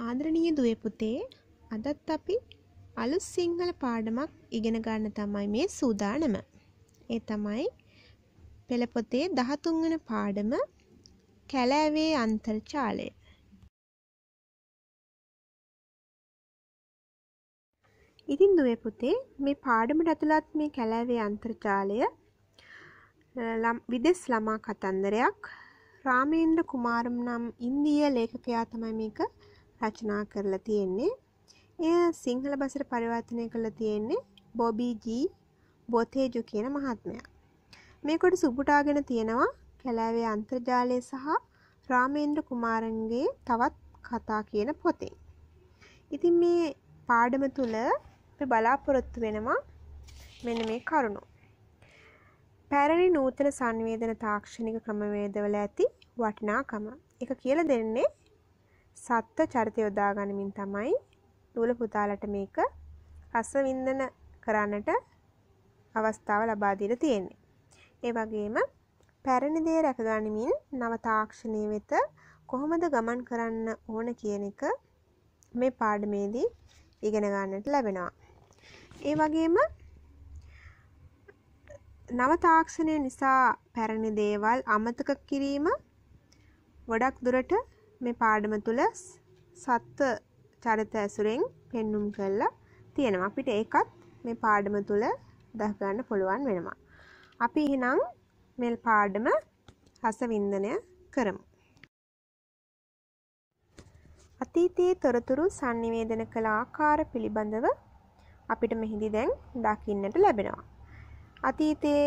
ආදරණීය දුවේ පුතේ අදත් අපි අලුත් සිංහල පාඩමක් ඉගෙන ගන්න තමයි මේ සූදානම. ඒ තමයි පෙළ පොතේ 13 වෙනි පාඩම කැලෑවේ අන්තර්ජාලය. ඉතින් දුවේ පුතේ මේ පාඩමට ඇතුළත් මේ කැලෑවේ අන්තර්ජාලය විදෙස් ළමා කතන්දරයක් රාමේන්ද්‍ර කුමාරම් නම් ඉන්දීය ලේඛකයා තමයි මේක රචනා කරලා තියෙන්නේ. එය සිංහල බසට පරිවර්තනය කරලා තියෙන්නේ බොබී ජී බොතේජු කියන මහත්මයා. මේකොට සුබුටාගෙන තියෙනවා කැලෑවේ අන්තර්ජාලය සහ රාමේන්ද්‍ර කුමාරන්ගේ තවත් කතා කියන පොතේ. ඉතින් මේ පාඩම තුළ බලාපොරොත්තු වෙනවා මෙන්න මේ කරුණු. පැරණි නූතන සංවේදන තාක්ෂණික ක්‍රමවේදවල ඇති වටිනාකම. එක කියලා දෙන්නේ සත්ව චරිත යොදා ගනිමින් තමයි නූල පුතාලට මේක රසවින්දන කරන්නට අවස්ථාව ලබා දීලා තියෙන්නේ. ඒ වගේම පැරණි දේ රැකගනිමින් නව තාක්ෂණයේ වෙත කොහොමද ගමන් කරන්න ඕන කියන එක මේ පාඩමේදී ඉගෙන ගන්නට ලැබෙනවා. ඒ වගේම නව තාක්ෂණය නිසා පැරණි දේවල් අමතක කිරීම ගොඩක් දුරට මේ පාඩම තුළ සත්ව චරිත ඇසුරෙන් පෙන්නුම් කරලා තියෙනවා. අපිට ඒකත් මේ පාඩම තුළ දහගන්න පුළුවන් වෙනවා. අපි එහෙනම් මේ පාඩම රසවින්දනය කරමු. අතීතයේ තොරතුරු sannivedana කළ ආකාර පිළිබඳව අපිට මෙහිදී දැන් දකින්නට ලැබෙනවා. අතීතයේ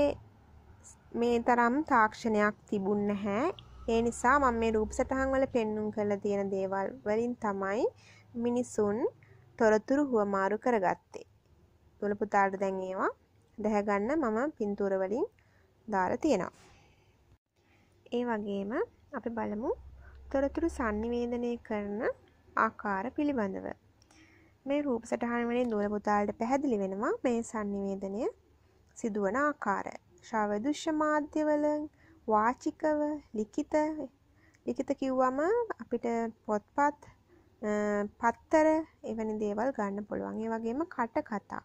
මේ තරම් තාක්ෂණයක් තිබුණ නැහැ. ඒ නිසා මම මේ රූප සටහන් වල පෙන්눔 කරලා තියෙන දේවල් වලින් තමයි මිනිසුන් තොරතුරු හුවමාරු කරගත්තේ. තුල පුතාට දැන් ඒවා දැහැගන්න මම පින්තූර වලින් දාලා තියෙනවා. ඒ වගේම අපි බලමු තොරතුරු sannivedanaya කරන ආකාර පිළිබඳව. මේ රූප සටහන් වලින් නූල පුතාලට පැහැදිලි වෙනවා මේ sannivedanaya සිදුවන ආකාරය. ශ්‍රව්‍ය දෘශ්‍ය මාධ්‍යවලින් වාචිකව ලිඛිත ලිඛිත කිව්වම අපිට පොත්පත් පත්තර එවැනි දේවල් ගන්න පුළුවන් ඒ වගේම කට කතා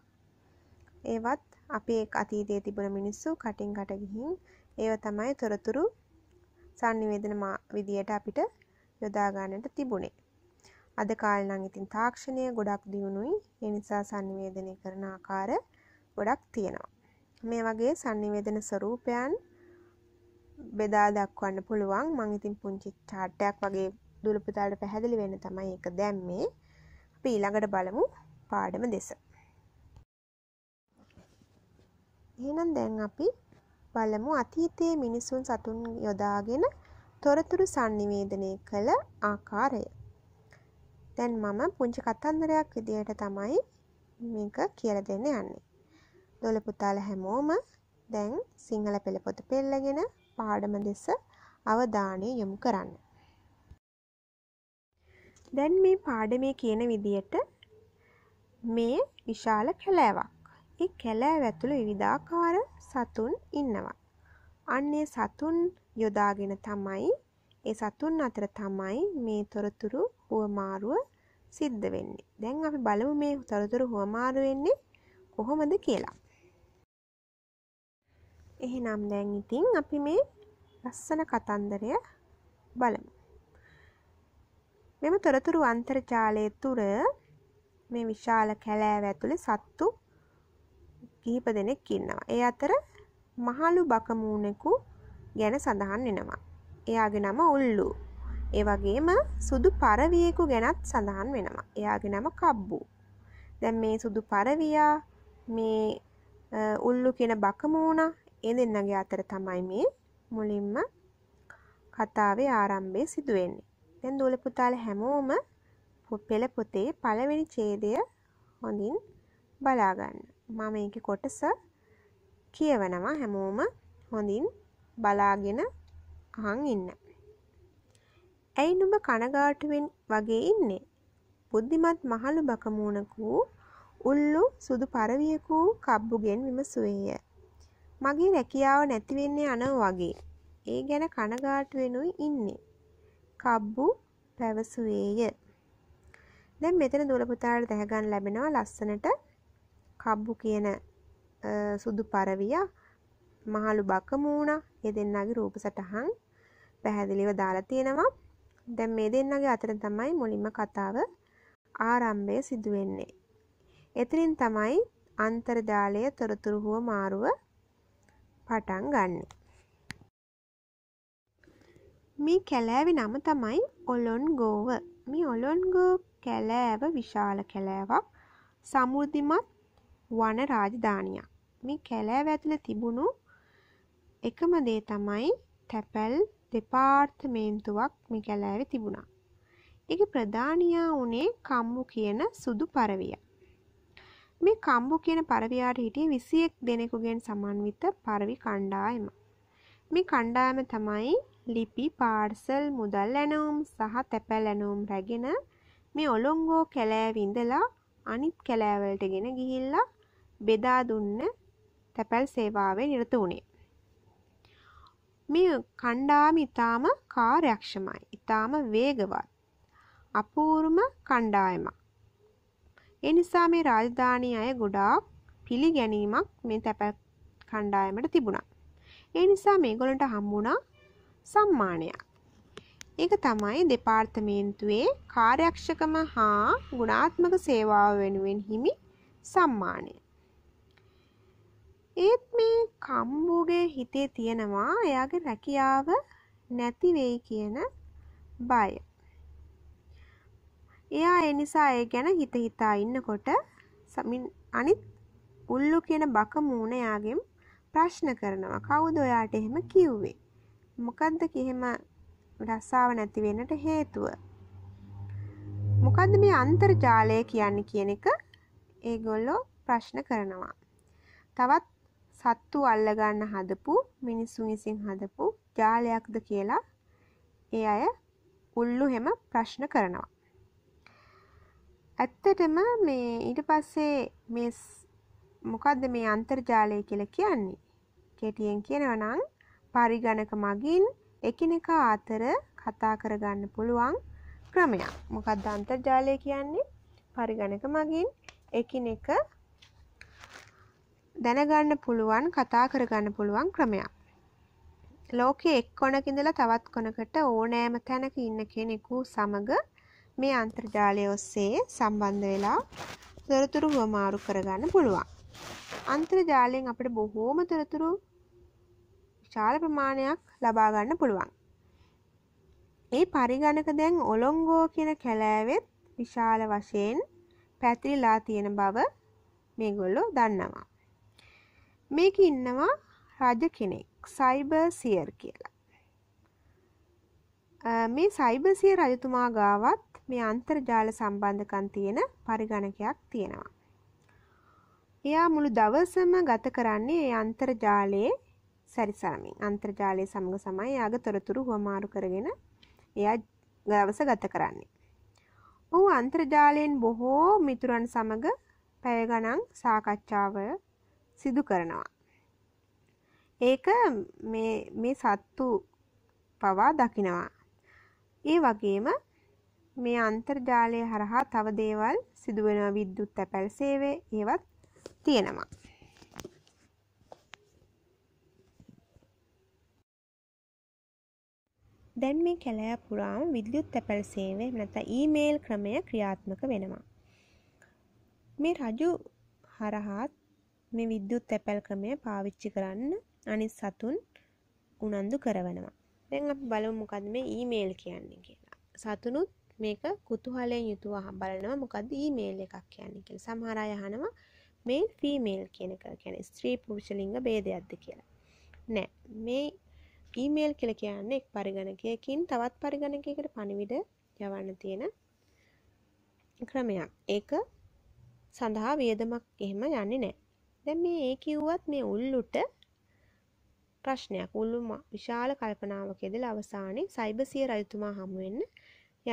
ඒවත් අපේ අතීතයේ තිබුණ මිනිස්සු කටින් කට ගිහින් ඒව තමයි තොරතුරු සංනිවේදන විදියට අපිට යොදා ගන්නට තිබුණේ අද කාලේ නම් ඉතින් තාක්ෂණය ගොඩක් දියුණුයි ඒ නිසා සංනිවේදනය කරන ආකාර ගොඩක් තියෙනවා මේ වගේ සංනිවේදන ස්වරූපයන් බෙදා දක්වන්න පුළුවන් මං ඉතින් පුංචි චාට්ටයක් වගේ දුළපතාට පැහැදිලි වෙන තමයි එක දැම්මේ අපි ඊළඟට බලමු පාඩම දෙස එහෙනම් දැන් අපි බලමු අතීතයේ මිනිසුන් සතුන් යොදාගෙන තොරතුරු sannivedanaya කළ ආකාරය දැන් මම පුංචි කතන්දරයක් විදිහට තමයි මේක කියලා දෙන්න යන්නේ දොළ පුතාලා හැමෝම දැන් සිංහල පෙළ පොත පෙරලගෙන පාඩම දෙස අවධානය යොමු කරන්න. දැන් මේ පාඩමේ කියන විදියට මේ විශාල කැලෑවක්. ඒ කැලෑව ඇතුළු විවිධාකාර සතුන් ඉන්නවා. අන්නේ සතුන් යොදාගෙන තමයි ඒ සතුන් අතර තමයි මේ තොරතුරු හුවමාරුව සිද්ධ වෙන්නේ. දැන් අපි බලමු මේ තොරතුරු හුවමාරු වෙන්නේ කොහොමද කියලා. එහෙනම් දැන් ඉතින් අපි මේ ලස්සන කතන්දරය බලමු. මෙම තොරතුරු අන්තර්ජාලය තුර මේ විශාල කැලෑව ඇතුළේ සත්තු කිහිප දෙනෙක් ඉන්නවා. ඒ අතර මහලු බකමූණෙකු ගැන සඳහන් වෙනවා. එයාගේ නම උල්ලු. ඒ වගේම සුදු පරවියෙකු ගැනත් සඳහන් වෙනවා. එයාගේ නම කබ්බු. දැන් මේ සුදු පරවියා මේ උල්ලු කියන බකමූණා ඒ දෙන්නගේ අතර තමයි මේ මුලින්ම කතාවේ ආරම්භය සිදු වෙන්නේ. දැන් දූල පුතාල හැමෝම පෙළ පොතේ පළවෙනි ඡේදය හොඳින් බලා ගන්න. මම ඒකේ කොටස කියවනවා හැමෝම හොඳින් බලාගෙන අහන් ඉන්න. ඇයි නුඹ කනගාටුවෙන් වගේ ඉන්නේ? බුද්ධිමත් මහලු බකමූණකු උල්ලු සුදු පරවියකු කබ්බුගෙන් විමසුවේය. මගේ රැකියාව නැතිවෙන්නේ අන වගේ. ඒ ගැන කනගාටුවෙනුයි ඉන්නේ. කබ්බු පැවසුවේය. දැන් මෙතන දුලපුතාට දැහැගන්න ලැබෙනවා ලස්සනට කබ්බු කියන සුදු පරවියා මහලු බකමූණ ඒ දෙන්නගේ රූප සටහන් පැහැදිලිව දාලා තියෙනවා. දැන් මේ දෙන්නගේ අතර තමයි මුලින්ම කතාව ආරම්භය සිදු වෙන්නේ. එතනින් තමයි අන්තර්ජාලය තොරතුරු හුව මාරුව පටන් ගන්න. මේ කැලෑවේ නම තමයි ඔලොන්ගෝව. මේ ඔලොන්ගෝ කැලෑව විශාල කැලෑවක් සමෘද්ධිමත් වන රාජධානියක්. මේ කැලෑව ඇතුළ තිබුණු එකම දේ තමයි තැපැල් දෙපාර්තමේන්තුවක් මේ කැලෑවේ තිබුණා. ඒක ප්‍රධානියා වුණේ කම්මු කියන සුදු පරවියා. මේ කම්බු කියන පරවියාට හිටිය විසියෙක් දෙනෙකුගෙන් සමන්විත පරවි කණ්ඩායම. මේ කණ්ඩායම තමයි ලිපි පාර්සල් මුදල් ඇනවුම් සහ තැපැල් ඇනවුම් රැගෙන මේ ඔලොංගෝ කැලෑවිඳලා අනිත් කැලෑවලට ගෙන ගිහිල්ලා බෙදා දුන්න තැපැල් සේවාවේ නිරත වුණේ. මේ කණ්ඩායම ඉතාම කාර්යක්ෂමයි. ඉතාම වේගවත්. අපූර්ම කණ්ඩායමක්. ඒ නිසා මේ රාජධානී අය ගොඩාක් පිළිගැනීමක් මේ තැපැල් කණ්ඩායමට තිබුණා. ඒ නිසා මේගොල්ලන්ට හම්බුණා සම්මානයක්. ඒක තමයි දෙපාර්තමේන්තුවේ කාර්යක්ෂකම හා ගුණාත්මක සේවාව වෙනුවෙන් හිමි සම්මානය. ඒත් මේ කම්බුගේ හිතේ තියෙනවා එයාගේ රැකියාව නැති වෙයි කියන බය. එයා ඒ නිසා ඒ ගැන හිත හිතා ඉන්නකොට සමින් අනිත් උල්ලු කියන බක මූණයාගෙන් ප්‍රශ්න කරනවා කවුද ඔයාට එහෙම කිව්වේ මොකද්ද කිහෙම රස්සාව නැති වෙන්නට හේතුව මොකද්ද මේ අන්තර්ජාලය කියන්නේ කියන එක ඒගොල්ලෝ ප්‍රශ්න කරනවා තවත් සත්තු අල්ලගන්න හදපු මිනිස්සුන් විසින් හදපු ජාලයක්ද කියලා ඒ අය උල්ලු හෙම ප්‍රශ්න කරනවා ඇත්තටම මේ ඊට පස්සේ මේ මොකක්ද මේ අන්තර්ජාලය කියලා කියන්නේ කෙටියෙන් කියනවනම් පරිගණක මගින් එකිනෙකා අතර කතා කරගන්න පුළුවන් ක්‍රමයක් මොකක්ද අන්තර්ජාලය කියන්නේ පරිගණක මගින් එකිනෙක දැනගන්න පුළුවන් කතා කරගන්න පුළුවන් ක්‍රමයක් ලෝකයේ එක් කොනක ඉඳලා තවත් කොනකට ඕනෑම තැනක ඉන්න කෙනෙකු සමග මේ අන්තර්ජාලය ඔස්සේ සම්බන්ධ වෙලා තොරතුරු හුවමාරු කරගන්න පුළුවන්. අන්තර්ජාලයෙන් අපිට බොහෝම තොරතුරු විශාල ප්‍රමාණයක් ලබා ගන්න පුළුවන්. ඒ පරිගණක දැන් ඔලොංගෝ කියන කැලෑවෙත් විශාල වශයෙන් පැතිරිලා තියෙන බව මේගොල්ලෝ දන්නවා. මේක ඉන්නවා රජ කෙනෙක් සයිබර් සියර් කියලා. මේ සයිබසිය රජතුමා ගාවත් මේ අන්තර්ජාල සම්බන්ධකන් තියෙන පරිගණකයක් තියෙනවා. එයා මුළු දවසම ගත කරන්නේ ඒ අන්තර්ජාලයේ සැරිසරමින් අන්තර්ජාලය සමඟ සමයි යාග තොරතුරු හුවමාරු කරගෙන එයා දවස ගත කරන්නේ. ඔහු අන්තර්ජාලයෙන් බොහෝ මිතුරන් සමඟ පැය ගණන් සාකච්ඡාව සිදු කරනවා. ඒක මේ සත්තු පවා දකිනවා ඒ වගේම මේ අන්තර්ජාලය හරහා තව දේවල් සිදුවෙනවා විද්‍යුත් තැපැල් සේවය ඒවත් තියෙනවා. දැන් මේ කැලෑ පුරාම විද්‍යුත් තැපැල් සේවය නැත්නම් ඊමේල් ක්‍රමය ක්‍රියාත්මක වෙනවා. මේ රජු හරහාත් මේ විද්‍යුත් තැපැල් ක්‍රමය පාවිච්චි කරන්න අනිත් සතුන් උනන්දු කරවනවා. දැන් අපි බලමු මොකද මේ ඊමේල් කියන්නේ කියලා. සතුනුත් මේක කුතුහලයෙන් යුතුව බලනවා මොකද ඊමේල් එකක් කියන්නේ කියලා. සමහර අය අහනවා මේල් ෆීමේල් කියන එක කියන්නේ ස්ත්‍රී පුරුෂ ලිංග ભેදයක්ද කියලා. නෑ. මේ ඊමේල් කියලා කියන්නේ එක් පරිගණකයකින් තවත් පරිගණකයකට පණිවිඩ යවන්න තියෙන ක්‍රමයක්. ඒක සඳහා වියදමක් එහෙම යන්නේ නෑ. දැන් මේ ඒ කිව්වත් මේ උල්ලුට ප්‍රශ්නයක්. මුළු විශාල කල්පනාවක යෙදලා අවසානයේ සයිබසිය රජතුමා හමු වෙන්න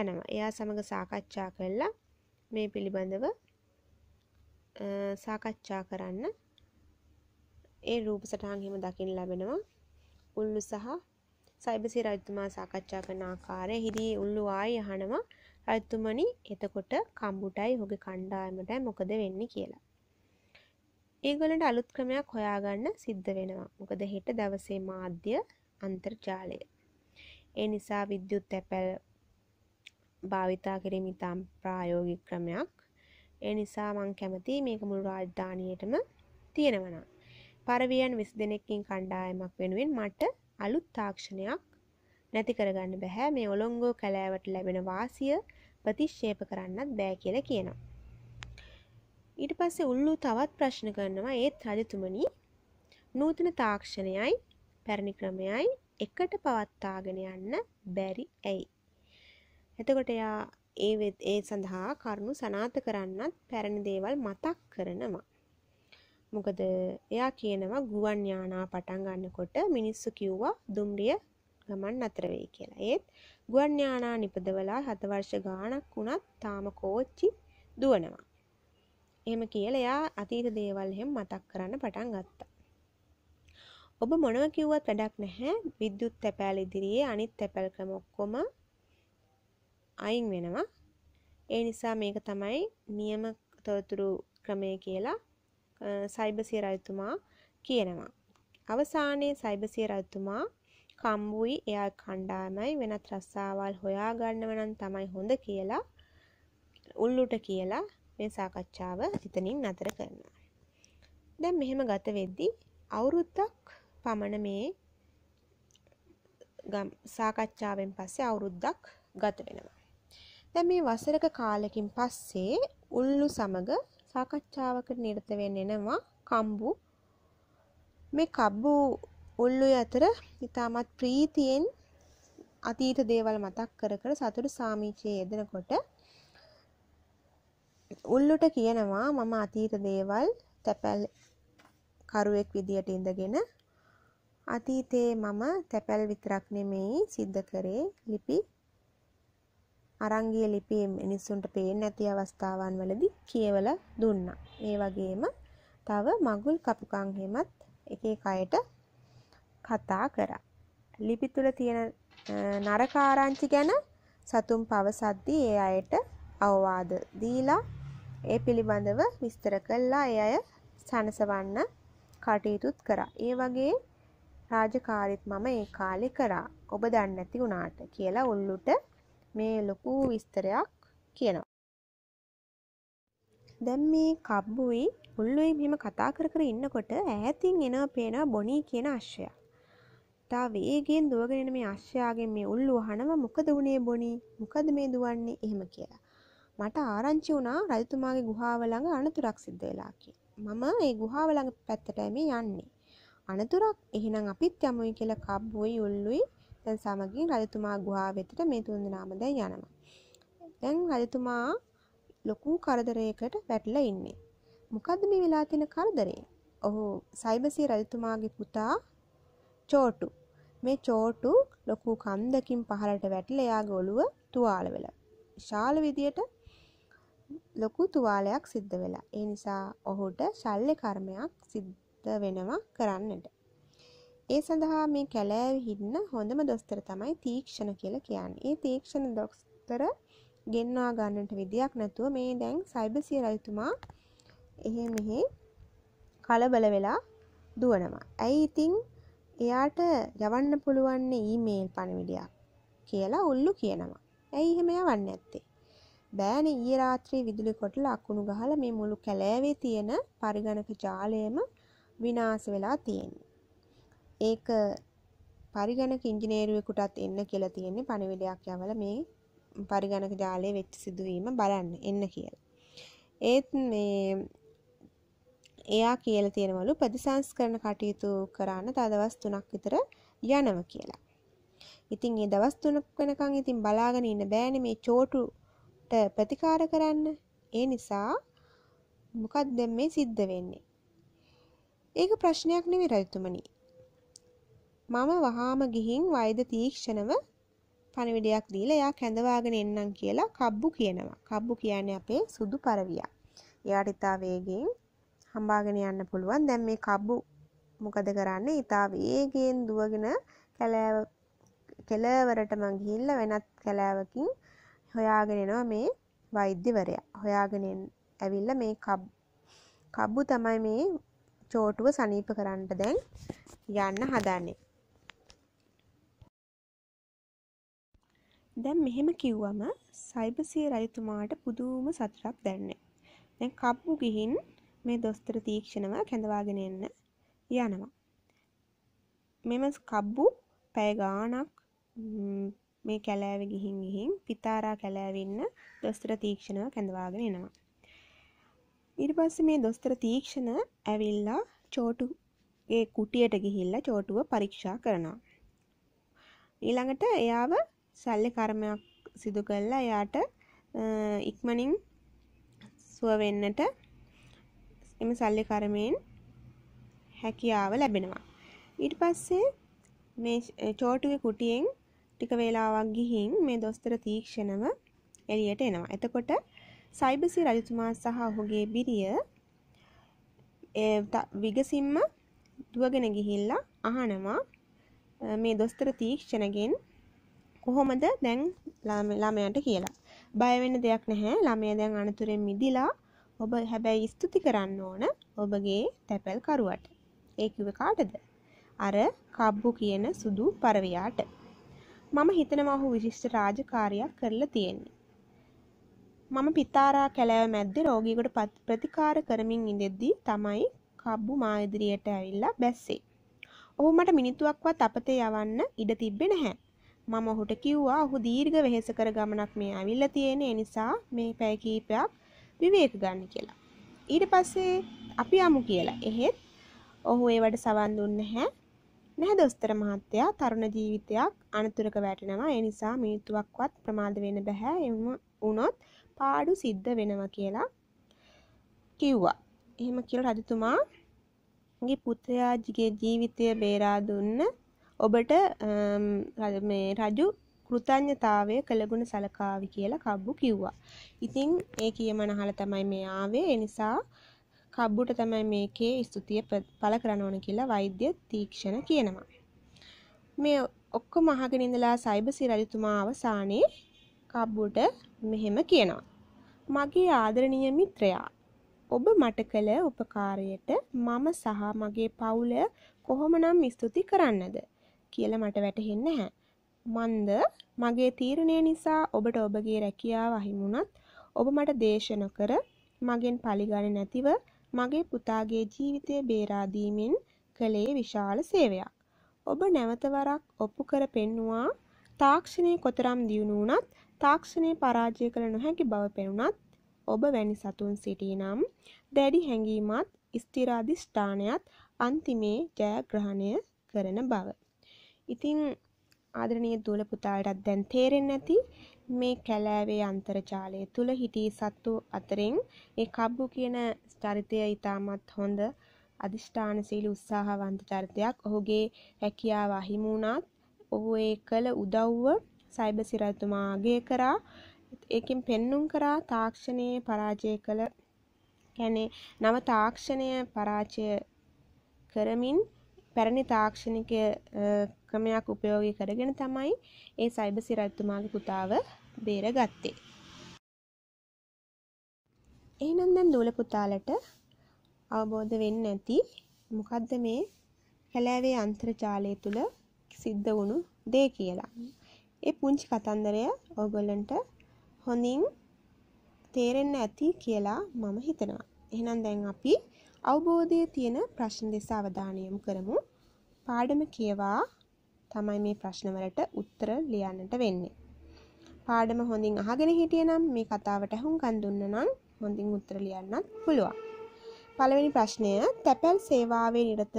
යනවා. එයා සමග සාකච්ඡා කළා මේ පිළිබඳව සාකච්ඡා කරන්න. ඒ රූප සටහන් හිම දකින්න ලැබෙනවා. උල්ලු සහ සයිබසිය රජතුමා සාකච්ඡා කරන ආකාරය හිදී උල්ලු ආයි අහනවා. රජතුමනි එතකොට කම්බුටයි ඔහුගේ කණ්ඩායමටයි මොකද වෙන්නේ කියලා. ඒගොල්ලන්ට අලුත් ක්‍රමයක් හොයාගන්න සිද්ධ වෙනවා. මොකද හෙට දවසේ මාධ්‍ය අන්තර්ජාලය. ඒ නිසා විද්‍යුත් තැපැල් භාවිතා කිරීම ඉතාම් ප්‍රායෝගික ක්‍රමයක්. ඒ නිසා මං කැමති මේක මුළු රාජධානියටම තියෙනවනම්. පරවියන් 20 දෙනෙක්කින් කණ්ඩායමක් වෙනුවෙන් මට අලුත් තාක්ෂණයක් නැති කරගන්න බෑ. මේ ඔලොංගෝ කැලෑවට ලැබෙන වාසිය ප්‍රතික්ෂේප කරන්නත් බෑ කියලා කියනවා. ඊට පස්සේ උල්ලු තවත් ප්‍රශ්න කරනවා ඒත් රජතුමනි නූතන තාක්ෂණයයි පැරණි ක්‍රමයයි එකට පවත්තාගෙන යන්න බැරි ඇයි. එතකොට එයා ඒ ඒ සඳහා කරුණු සනාත කරන්නත් පැරණි දේවල් මතක් කරනවා. මොකද එයා කියනවා ගුවන් යානා පටන් ගන්නකොට මිනිස්සු කිව්වා දුම්රිය ගමන් නතර වෙයි කියලා. ඒත් ගුවන් යානා නිපදවලා හත වර්ෂ ගාණක් වුණත් තාම කෝච්චි දුවනවා. එහෙම කියලා එයා අතීත දේවල් හැම මතක් කරන්න පටන් ගත්තා. ඔබ මොනව කිව්වත් වැඩක් නැහැ. විද්‍යුත් තැපෑල ඉදිරියේ අනිත් තැපැල් ක්‍රම ඔක්කොම අයින් වෙනවා. ඒ නිසා මේක තමයි නියම තොරතුරු ක්‍රමය කියලා සයිබසිය රජතුමා කියනවා. අවසානයේ සයිබසිය රජතුමා කම්බුයි එයා කණ්ඩායමයි වෙනත් රස්සාවල් හොයා ගන්නව නම් තමයි හොඳ කියලා උල්ලුට කියලා මේ සාකච්ඡාව සිතනින් නතර කරනවා. දැන් මෙහෙම ගත වෙද්දී අවුරුද්දක් පමණ මේ සාකච්ඡාවෙන් පස්සේ අවුරුද්දක් ගත වෙනවා. දැන් මේ වසරක කාලෙකින් පස්සේ උල්ලු සමග සාකච්ඡාවකට නිරත වෙන්න එනවා කම්බු. මේ කබ්බු උල්ලුය අතර ඉතාමත් ප්‍රීතියෙන් අතීත දේවල් මතක් කර කර සතුටු සාමීචයේ යෙදෙනකොට උල්ලුට කියනවා මම අතීත දේවල් තැපැල් කරුවෙක් විදියට ඉඳගෙන අතීතයේ මම තැපැල් විතරක් නෙමෙයි සිද්ධ කරේ ලිපි අරංගිය ලිපිය මිනිස්සුන්ට පේන්නේ නැති අවස්ථාවන් වලදී කියවලා දුන්නා. ඒ වගේම තව මගුල් කපුකම් හිමත් එක එක අයට කතා කරා. ලිපි තුල තියෙන නරකාරංචි ගැන සතුම් පවසද්දී ඒ අයට අවවාද දීලා ඒ පිළිබඳව විස්තර කළා ඒ අය සනසවන්න කටයුතුත් කරා. ඒ වගේ රාජකාරීත් මම ඒ කාලේ කරා. ඔබ දන්නේ නැති වුණාට කියලා උල්ලුට මේ ලොකු විස්තරයක් කියනවා. දැන් මේ කබ්බුයි උල්ලුයි මෙහෙම කතා කර කර ඉන්නකොට ඈතින් එන පේන බොනී කියන අශ්වයා. තා වේගෙන් දුවගෙන එන මේ අශ්වයාගෙන් මේ උල්ලුව අහනවා මොකද උනේ බොනී? මොකද මේ දුවන්නේ? එහෙම කියලා. මට ආරංචි වුණා රජතුමාගේ ගුහාව ළඟ අනතුරක් සිද්ධ වෙලා කියලා. මම ඒ ගුහාව ළඟ පැත්තට මේ යන්නේ. අනතුරක් එහෙනම් අපිත් යමුයි කියලා කබ්බුයි උල්ලුයි දැන් සමගින් රජතුමා ගුහාව වෙතට මේ තුන්දෙනාම දැන් යනවා. දැන් රජතුමා ලොකු කරදරයකට වැටලා ඉන්නේ. මොකද්ද මේ වෙලා තියෙන කරදරේ? ඔහු සයිබසිය රජතුමාගේ පුතා චෝටු. මේ චෝටු ලොකු කන්දකින් පහළට වැටිලා එයාගේ ඔළුව තුවාල වෙලා. විශාල විදියට ලොකු තුවාලයක් සිද්ධ වෙලා. ඒ නිසා ඔහුට ශල්්‍ය කර්මයක් සිද්ධ වෙනවා කරන්නට. ඒ සඳහා මේ කැලෑවේ හිටින හොඳම දොස්තර තමයි තීක්ෂණ කියලා කියන්නේ. ඒ තීක්ෂණ දොස්තර ගෙන්වා ගන්නට විදියක් නැතුව මේ දැන් සයිබසිය රජතුමා එහෙ මෙහෙ කලබල වෙලා දුවනවා. ඇයි ඉතින් එයාට යවන්න පුළුවන් ඊමේල් පණිවිඩයක් කියලා උල්ලු කියනවා. ඇයි එහෙම යවන්නේ නැත්තේ? බෑනේ ඊයේ රාත්‍රියේ විදුලි කොටල අකුණු ගහලා මේ මුළු කැලෑවේ තියෙන පරිගණක ජාලයම විනාශ වෙලා තියෙන්නේ. ඒක පරිගණක ඉංජිනේරුවෙකුටත් එන්න කියලා තියෙන්නේ පණිවිඩයක් යවල මේ පරිගණක ජාලය වෙච්ච සිදුවීම බලන්න එන්න කියලා. ඒත් මේ එයා කියලා තියෙනවලු ප්‍රතිසංස්කරණ කටයුතු කරන්න තව දවස් 3ක් විතර යනවා කියලා. ඉතින් මේ දවස් 3ක් වෙනකන් ඉතින් බලාගෙන ඉන්න බෑනේ මේ චෝටු ට ප්‍රතිකාර කරන්න ඒ නිසා මොකක්ද මේ සිද්ධ වෙන්නේ ඒක ප්‍රශ්නයක් නෙවෙයි රජතුමනි මම වහාම ගිහින් වෛද්‍ය තීක්ෂණව පණිවිඩයක් දීලා එයා කැඳවාගෙන එන්නම් කියලා කබ්බු කියනවා කබ්බු කියන්නේ අපේ සුදු පරවියා එයාට ඉතා වේගෙන් හඹාගෙන යන්න පුළුවන් දැන් මේ කබ්බු මොකද කරන්නේ ඉතා වේගෙන් දුවගෙන කැලෑව කෙලවරටම ගිහිල්ලා වෙනත් කැලෑවකින් හොයාගෙනනවා මේ වෛද්‍යවරයා හොයාගෙනෙන් ඇවිල්ල මේ කබ්බු තමයි මේ චෝටුව සනීප කරන්නට දැන් යන්න හදන්නේ දැන් මෙහෙම කිව්වම සයිබසිය රජතුමාට පුදුම සතුටක් දැන්නේ දැන් කබ්බු ගිහින් මේ දොස්තර තීක්ෂණව කැඳවාගෙන එන්න යනවා මෙම කබ්බු පැය ගාණක් මේ කැලෑවෙ ගිහින් ගිහින් පිතාරා කැලෑවෙන්න දොස්තර තීක්ෂණව කැඳවාගෙන එනවා. ඊට පස්සේ මේ දොස්තර තීක්ෂණ ඇවිල්ලා චෝටුගේ කුටියට ගිහිල්ලා චෝටුව පරීක්ෂා කරනවා. ඊළඟට එයාව සල්ලි කර්මයක් සිදු කළා එයාට ඉක්මනින් සුව වෙන්නට එම සල්ලි කර්මයෙන් හැකියාව ලැබෙනවා. ඊට පස්සේ මේ චෝටුගේ කුටියෙන් ටික වේලාවක් ගිහින් මේ දොස්තර තීක්ෂණව එළියට එනවා. එතකොට සයිබසි රජතුමා සහ ඔහුගේ බිරිය විගසින්ම දුවගෙන ගිහිල්ලා අහනවා මේ දොස්තර තීක්ෂණගෙන් කොහොමද දැන් ළමයාට කියලා. බය වෙන්න දෙයක් නැහැ. ළමයා දැන් අනතුරෙන් මිදිලා ඔබ හැබැයි ස්තුති කරන්න ඕන ඔබගේ තැපැල් කරුවට. ඒ කිව්වේ කාටද? අර කබ්බු කියන සුදු පරවියාට. මම හිතනවා ඔහු විශිෂ්ට රාජකාරයක් කරලා තියෙන්නේ. මම පිතාරා කැලෑව මැද්දේ රෝගීකට ප්‍රතිකාර කරමින් ඉඳෙද්දී තමයි කබ්බු මා ඉදිරියට ඇවිල්ලා බැස්සේ. ඔහු මට මිනිත්තුවක්වත් අපතේ යවන්න ඉඩ තිබ්බේ නැහැ. මම ඔහුට කිව්වා ඔහු දීර්ඝ වෙහෙසකර ගමනක් මේ ඇවිල්ලා තියෙන නිසා මේ පැය කිහිපයක් විවේක ගන්න කියලා. ඊට පස්සේ අපි යමු කියලා. එහෙත් ඔහු ඒවට සවන් දුන්නේ නැහැ. නැහැ දොස්තර මහත්තයා තරුණ ජීවිතයක් අනතුරක වැටෙනවා. ඒ නිසා මීතුවක්වත් ප්‍රමාද වෙන්න බෑ. එමු වුණොත් පාඩු සිද්ධ වෙනවා කියලා කිව්වා. එහෙම කියලා රජතුමා ගේ පුත්‍රයාගේ ජීවිතය බේරා දුන්න ඔබට මේ රජු කෘතඥතාවය කළගුණ සලකාවි කියලා කබ්බු කිව්වා. ඉතින් ඒ කියමන අහලා තමයි මේ ආවේ. ඒ නිසා හබ්බුට තමයි මේකේ ස්තුතිය පළ කරන්න ඕන කියලා වෛද්‍ය තීක්ෂණ කියනවා. මේ ඔක්කොම අහගෙන ඉඳලා සයිබසි රජතුමා අවසානයේ කබ්බුට මෙහෙම කියනවා. මගේ ආදරණීය මිත්‍රයා ඔබ මට කළ උපකාරයට මම සහ මගේ පවුල කොහොමනම් ස්තුති කරන්නද කියලා මට වැටහෙන්නේ නැහැ. මන්ද මගේ තීරණය නිසා ඔබට ඔබගේ රැකියාව අහිමුණත් ඔබ මට දේශන කර මගෙන් පරිගණක නැතිව මගේ පුතාගේ ජීවිතය බේරා දීමෙන් කළේ විශාල සේවයක්. ඔබ නැවත වරක් ඔප්පු කර පෙන්නවා තාක්ෂණය කොතරම් දියුණු වුණත් තාක්ෂණය පරාජය කළ නොහැකි බව පෙනුණත් ඔබ වැනි සතුන් සිටිනම් දැඩි හැඟීමත් ස්ථිරාධිෂ්ඨානයත් අන්තිමේ ජයග්‍රහණය කරන බව. ඉතින් ආදරණීය දූල පුතාටත් දැන් තේරෙන්නේ නැති මේ කැලෑවේ අන්තර්ජාලය තුළ හිටි සත්තු අතරින් ඒ කබ්බු කියන චරිතය ඉතාමත් හොඳ අධිෂ්ඨානශීලී උත්සාහවන්ත චරිතයක්. ඔහුගේ හැකියාව අහිමි වුණත් ඔහු ඒ කළ උදව්ව සයිබර් සිරතුමා අගය කරා. ඒකෙන් පෙන්눔 කරා තාක්ෂණයේ පරාජය කළ කියන්නේ නව තාක්ෂණය පරාජය කරමින් පැරණි තාක්ෂණික ක්‍රමයක් උපයෝගී කරගෙන තමයි ඒ සයිබ සිරත්තුමාගේ පුතාව බේරගත්තේ. එහෙනම් දැන් දූල පුතාලට අවබෝධ වෙන්න ඇති මොකද්ද මේ කැලෑවේ අන්තර්ජාලය තුළ සිද්ධ වුණු දේ කියලා. ඒ පුංචි කතන්දරය ඔයගොල්ලන්ට හොඳින් තේරෙන්න ඇති කියලා මම හිතනවා. එහෙනම් දැන් අපි අවබෝධයේ තියෙන ප්‍රශ්න දෙස අවධානය යොමු කරමු. පාඩම කියවා තමයි මේ ප්‍රශ්නවලට උත්තර ලියන්නට වෙන්නේ. පාඩම හොඳින් අහගෙන හිටිය නම් මේ කතාවට හුන්කන් දුන්න නම් හොඳින් උත්තර ලියන්නත් පුළුවන්. පළවෙනි ප්‍රශ්නය තැපැල් සේවාවේ නිරත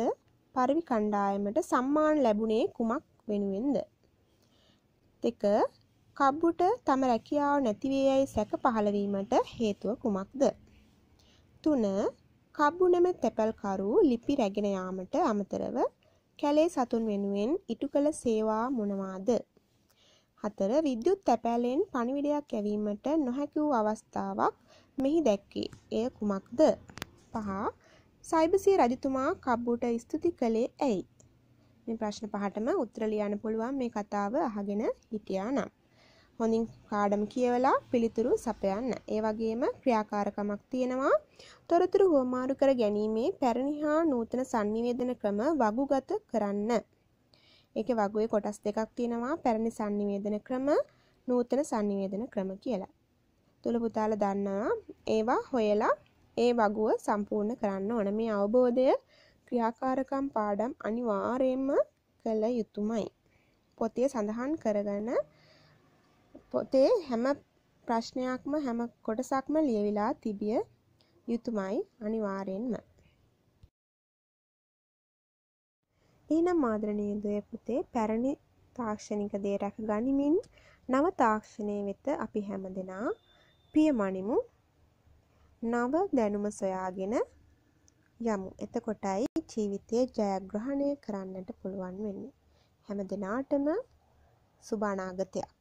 පරිවි කණ්ඩායමට සම්මාන ලැබුණේ කුමක් වෙනුවෙන්ද? දෙක කබ්බුට තම රැකියාව නැතිවේ යයි සැක පහළවීමට හේතුව කුමක්ද? තුන කබ්බු නැම තැපැල්කරු ලිපි රැගෙන යාමට අමතරව කැලේ සතුන් වෙනුවෙන් ඉටු කළ සේවා මොනවාද? හතර විද්‍යුත් තැපැලෙන් පණිවිඩයක් යැවීමට නොහැකි වූ අවස්ථාවක් මෙහි දැක්වේ. එය කුමක්ද? පහ සයිබසිය රජතුමා කබ්බුට ස්තුති කළේ ඇයි? මේ ප්‍රශ්න පහටම උත්තර ලියන්න පුළුවන් මේ කතාව අහගෙන හිටියා නම්. හොඳින් පාඩම කියවලා පිළිතුරු සපයන්න. ඒ වගේම ක්‍රියාකාරකමක් තියෙනවා. තොරතුරු හුවමාරු කර ගැනීමේ පැරණි හා නූතන sannivedana ක්‍රම වගුගත කරන්න. ඒකේ වගුවේ කොටස් දෙකක් තියෙනවා. පැරණි sannivedana ක්‍රම, නූතන sannivedana ක්‍රම කියලා. තුල පුතාලා දන්නවා ඒවා හොයලා ඒ වගුව සම්පූර්ණ කරන්න ඕන. මේ අවබෝධය ක්‍රියාකාරකම් පාඩම් අනිවාර්යයෙන්ම කළ යුතුමයි. පොතේ සඳහන් කරගෙන පොතේ හැම ප්‍රශ්නයක්ම හැම කොටසක්ම ලියවිලා තිබිය යුතුමයි අනිවාරයෙන්ම. එනම් මාදරණයදය පුතේ පැරණි තාක්ෂණික දේ රැක ගනිමින් නව තාක්ෂණය වෙත අපි හැම දෙනා පියමනිමු නව දැනුම සොයාගෙන යමු එතකොටයි ජීවිතය ජයග්‍රහණය කරන්නට පුළුවන් වෙන්නේ. හැම දෙනාටම සුභානාගතයක්.